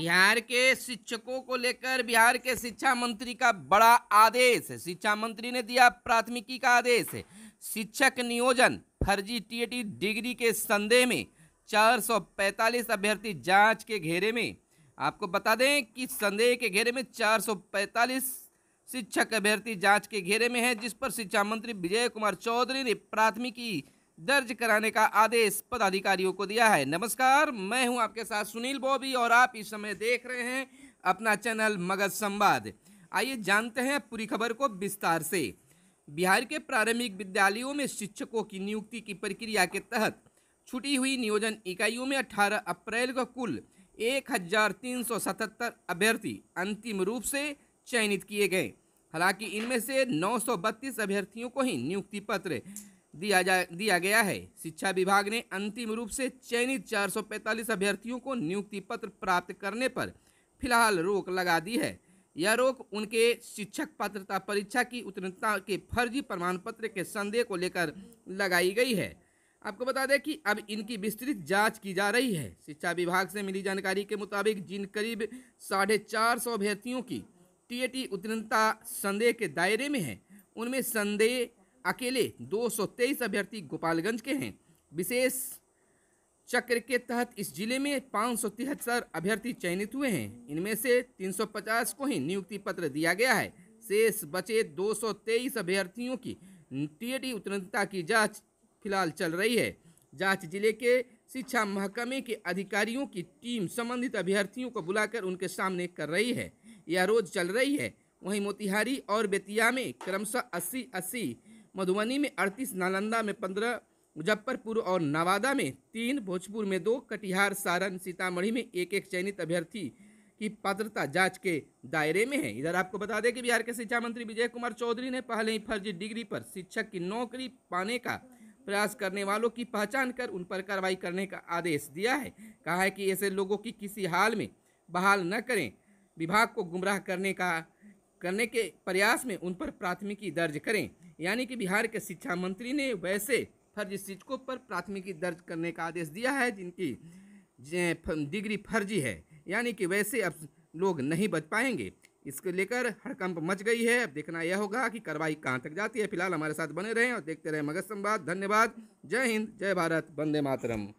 बिहार के शिक्षकों को लेकर बिहार के शिक्षा मंत्री का बड़ा आदेश है शिक्षा मंत्री ने दिया प्राथमिकी का आदेश है शिक्षक नियोजन फर्जी टीएटी डिग्री के संदेह में 445 अभ्यर्थी जांच के घेरे में आपको बता दें कि संदेह के घेरे में 445 शिक्षक अभ्यर्थी जांच के घेरे में है जिस पर शिक्षा मंत्री विजय कुमार चौधरी ने प्राथमिकी दर्ज कराने का आदेश पदाधिकारियों को दिया है नमस्कार मैं हूं आपके साथ सुनील बॉबी और आप इस समय देख रहे हैं अपना चैनल मगध संवाद आइए जानते हैं पूरी खबर को विस्तार से बिहार के प्रारंभिक विद्यालयों में शिक्षकों की नियुक्ति की प्रक्रिया के तहत छुटी हुई नियोजन इकाइयों में 18 अप्रैल को कुल एक अभ्यर्थी अंतिम रूप से चयनित किए गए हालांकि इनमें से 932 अभ्यर्थियों को ही नियुक्ति पत्र दिया जा दिया गया है शिक्षा विभाग ने अंतिम रूप से चयनित 445 अभ्यर्थियों को नियुक्ति पत्र प्राप्त करने पर फिलहाल रोक लगा दी है यह रोक उनके शिक्षक पात्रता परीक्षा की उत्तीर्णता के फर्जी प्रमाण पत्र के संदेह को लेकर लगाई गई है आपको बता दें कि अब इनकी विस्तृत जांच की जा रही है शिक्षा विभाग से मिली जानकारी के मुताबिक जिन करीब साढ़े चार सौ अभ्यर्थियों की टीएटी उत्तीर्णता संदेह के दायरे में है उनमें संदेह अकेले 223 अभ्यर्थी गोपालगंज के हैं विशेष चक्र के तहत इस जिले में पाँच अभ्यर्थी चयनित हुए हैं इनमें से 350 को ही नियुक्ति पत्र दिया गया है शेष बचे 223 अभ्यर्थियों की टीएटी उत्तीर्णता की जांच फिलहाल चल रही है जांच जिले के शिक्षा महकमे के अधिकारियों की टीम संबंधित अभ्यर्थियों को बुलाकर उनके सामने कर रही है यह रोज चल रही है वहीं मोतिहारी और बेतिया में क्रमशः अस्सी अस्सी मधुबनी में अड़तीस नालंदा में पंद्रह मुजफ्फरपुर और नवादा में तीन भोजपुर में दो कटिहार सारण सीतामढ़ी में एक एक चयनित अभ्यर्थी की पात्रता जांच के दायरे में है इधर आपको बता दें कि बिहार के शिक्षा मंत्री विजय कुमार चौधरी ने पहले ही फर्जी डिग्री पर शिक्षक की नौकरी पाने का प्रयास करने वालों की पहचान कर उन पर कार्रवाई करने का आदेश दिया है कहा है कि ऐसे लोगों की किसी हाल में बहाल न करें विभाग को गुमराह करने का करने के प्रयास में उन पर प्राथमिकी दर्ज करें यानी कि बिहार के शिक्षा मंत्री ने वैसे फर्जी शिक्षकों पर प्राथमिकी दर्ज करने का आदेश दिया है जिनकी डिग्री फर्जी है यानी कि वैसे अब लोग नहीं बच पाएंगे इसको लेकर हड़कंप मच गई है अब देखना यह होगा कि कार्रवाई कहाँ तक जाती है फिलहाल हमारे साथ बने रहें और देखते रहें मगध संवाद धन्यवाद जय हिंद जय भारत वंदे मातरम